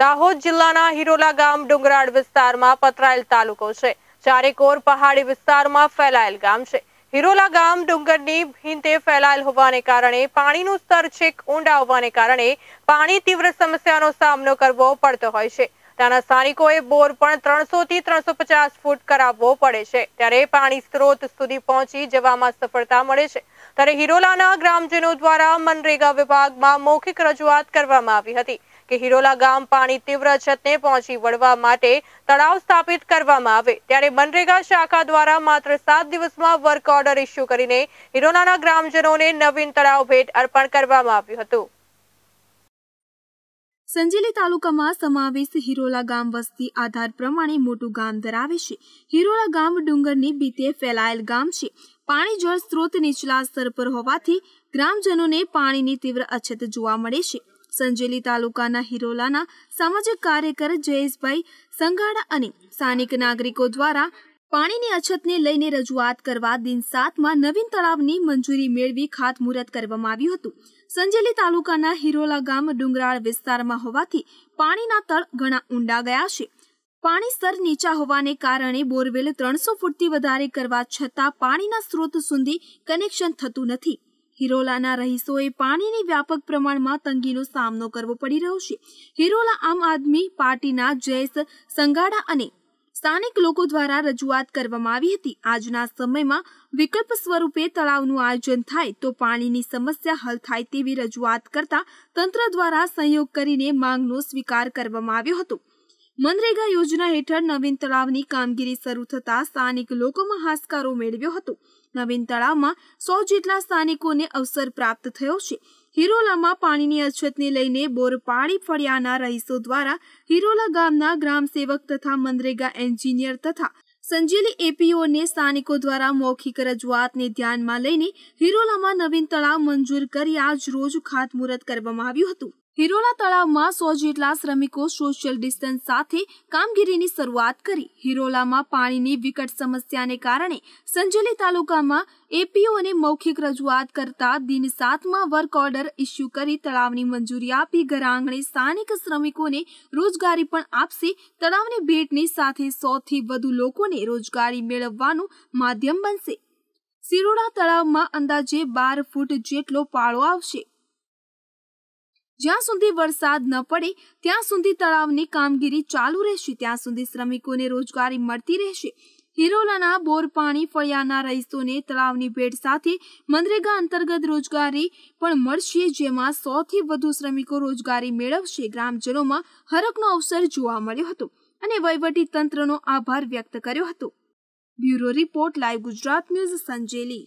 દાહોદ જિલ્લાના હિરોલા ગામ ડુંગરાળ વિસ્તારમાં પતરાયેલ તાલુકો છે ચારેકોર પહાડી વિસ્તારમાં ફેલાયેલ ગામ છે હિરોલા ગામ ડુંગરની ભીંતે ફેલાયેલ હોવાને કારણે પાણીનું સ્તર છેક ઊંડા હોવાને કારણે પાણી તીવ્ર સમસ્યાનો સામનો કરવો પડતો હોય છે ત્યાંના સ્થાનિકોએ બોર પણ ત્રણસો થી ત્રણસો પચાસ ફૂટ કરાવવો પડે છે ત્યારે પાણી સ્ત્રોત સુધી પહોંચી જવામાં સફળતા મળે છે ત્યારે હિરોલાના ગ્રામજનો દ્વારા મનરેગા વિભાગમાં મૌખિક રજૂઆત કરવામાં આવી હતી કે હિરોલા ગામ પાણી તીવ્ર છતને પહોંચી વળવા માટે તળાવ સ્થાપિત કરવામાં આવે ત્યારે મનરેગા શાખા દ્વારા માત્ર સાત દિવસમાં વર્ક ઓર્ડર ઇસ્યુ કરીને હિરોલાના ગ્રામજનોને નવીન તળાવ ભેટ અર્પણ કરવામાં આવ્યું હતું સંજેલી તાલુકામાં સમાવેશ હિરોલા ગામ વસ્તી આધાર પ્રમાણે મોટું ગામ ધરાવે છે હિરોલા ગામ ડુંગરની બીતે ફેલાયેલ ગામ છે પાણી જળ સ્ત્રોત નીચલા સ્તર પર હોવાથી ગ્રામજનોને પાણીની તીવ્ર અછત જોવા મળે છે સંજેલી તાલુકાના હિરોલાના સામાજિક કાર્યકર જયેશભાઈ સંઘાડા અને સ્થાનિક નાગરિકો દ્વારા પાણીની અછતને લઈને રજૂઆત કરવા દિન સાતમાં નવીન તળાવની મંજૂરી મેળવી ખાતમુહૂર્ત કરવામાં આવ્યું હતું સંજેલી તાલુકાના હિરોલા ગામ ડુંગરાળ વિસ્તારમાં હોવાથી પાણીના તળ ઘણા ઊંડા ગયા છે પાણી સ્તર નીચા હોવાને કારણે બોરવેલ ત્રણસો ફૂટથી વધારે કરવા છતાં પાણીના સ્ત્રોત સુધી કનેક્શન થતું નથી હિરોલાના રહીશોએ પાણીની વ્યાપક પ્રમાણમાં તંગીનો સામનો કરવો પડી રહ્યો છે હિરોલા આમ આદમી પાર્ટીના જયેશ સંગાડા અને સ્થાનિક લોકો દ્વારા રજૂઆત કરવામાં આવી હતી આજના સમયમાં વિકલ્પ સ્વરૂપે તળાવનું આયોજન થાય તો પાણીની સમસ્યા હલ થાય તેવી રજૂઆત કરતા તંત્ર દ્વારા સહયોગ કરીને માંગનો સ્વીકાર કરવામાં આવ્યો હતો મનરેગા યોજના હેઠળ નવીન તળાવની કામગીરી શરૂ થતાં સ્થાનિક લોકોમાં હાશકારો મેળવ્યો હતો નવીન તળાવમાં સો જેટલા સ્થાનિકોને અવસર પ્રાપ્ત થયો છે હિરોલામાં પાણીની અછતને લઈને બોર બોરપાળી ફળિયાના રહીશો દ્વારા હિરોલા ગામના ગ્રામ સેવક તથા મનરેગા એન્જિનિયર તથા સંજીલી એપીઓને સ્થાનિકો દ્વારા મૌખિક રજૂઆતને ધ્યાનમાં લઈને હિરોલામાં નવીન તળાવ મંજૂર કરી આજ રોજ ખાતમુહૂર્ત કરવામાં આવ્યું હતું હિરોલા તળાવમાં સો જેટલા શ્રમિકો સોશિયલ ડિસ્ટન્સ સાથે કામગીરીની શરૂઆત કરી હિરોલામાં પાણીની વિકટ સમસ્યાને કારણે સંજેલી તાલુકામાં એપીઓને મૌખિક રજૂઆત કરતા દિન સાતમાં વર્ક ઓર્ડર ઇસ્યુ કરી તળાવની મંજૂરી આપી ઘરઆંગણે સ્થાનિક શ્રમિકોને રોજગારી પણ આપશે તળાવની ભેટની સાથે સોથી વધુ લોકોને રોજગારી મેળવવાનું માધ્યમ બનશે સિરોડા તળાવમાં અંદાજે બાર ફૂટ જેટલો પાળો આવશે જ્યાં સુધી વરસાદ ન પડે ત્યાં સુધી તળાવની કામગીરી ચાલુ રહેશે ત્યાં સુધી શ્રમિકોને રોજગારી મળતી રહેશે હિરોલાના બોરપાણી ફળિયાના રહીશોને તળાવની ભેટ સાથે મનરેગા અંતર્ગત રોજગારી પણ મળશે જેમાં સોથી વધુ શ્રમિકો રોજગારી મેળવશે ગ્રામજનોમાં હરકનો અવસર જોવા મળ્યો હતો અને વહીવટી તંત્રનો આભાર વ્યક્ત કર્યો હતો bureau report live Gujarat news Sanjeli